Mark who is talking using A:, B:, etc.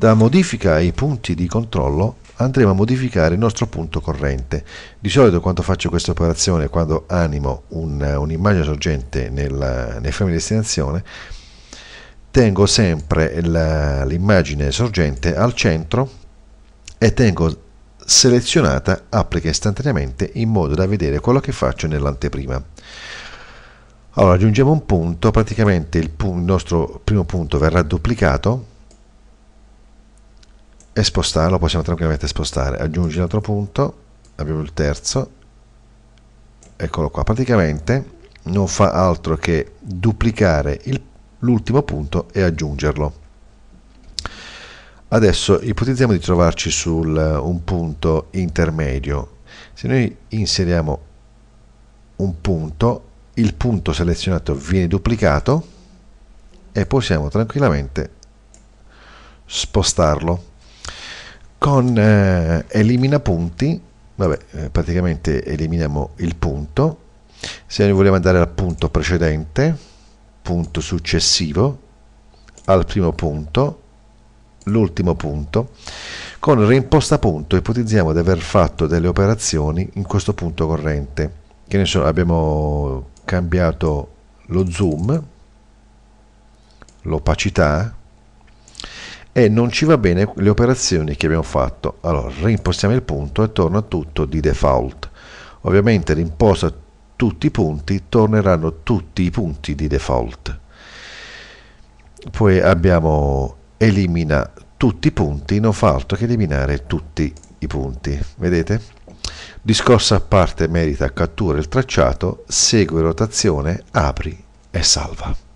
A: da modifica ai punti di controllo andremo a modificare il nostro punto corrente. Di solito quando faccio questa operazione, quando animo un'immagine un sorgente nel, nei frame di destinazione, tengo sempre l'immagine sorgente al centro e tengo selezionata applica istantaneamente in modo da vedere quello che faccio nell'anteprima. Allora aggiungiamo un punto, praticamente il, il nostro primo punto verrà duplicato e spostarlo possiamo tranquillamente spostare aggiungi un altro punto abbiamo il terzo eccolo qua praticamente non fa altro che duplicare l'ultimo punto e aggiungerlo adesso ipotizziamo di trovarci su eh, un punto intermedio se noi inseriamo un punto il punto selezionato viene duplicato e possiamo tranquillamente spostarlo con eh, elimina punti, vabbè, eh, praticamente eliminiamo il punto, se noi vogliamo andare al punto precedente, punto successivo, al primo punto, l'ultimo punto, con reimposta punto ipotizziamo di aver fatto delle operazioni in questo punto corrente, che ne so, abbiamo cambiato lo zoom, l'opacità, e non ci va bene le operazioni che abbiamo fatto. Allora reimpostiamo il punto e torna tutto di default. Ovviamente rimposta tutti i punti, torneranno tutti i punti di default. Poi abbiamo elimina tutti i punti, non fa altro che eliminare tutti i punti. Vedete? Discorso a parte merita cattura il tracciato, segue rotazione, apri e salva.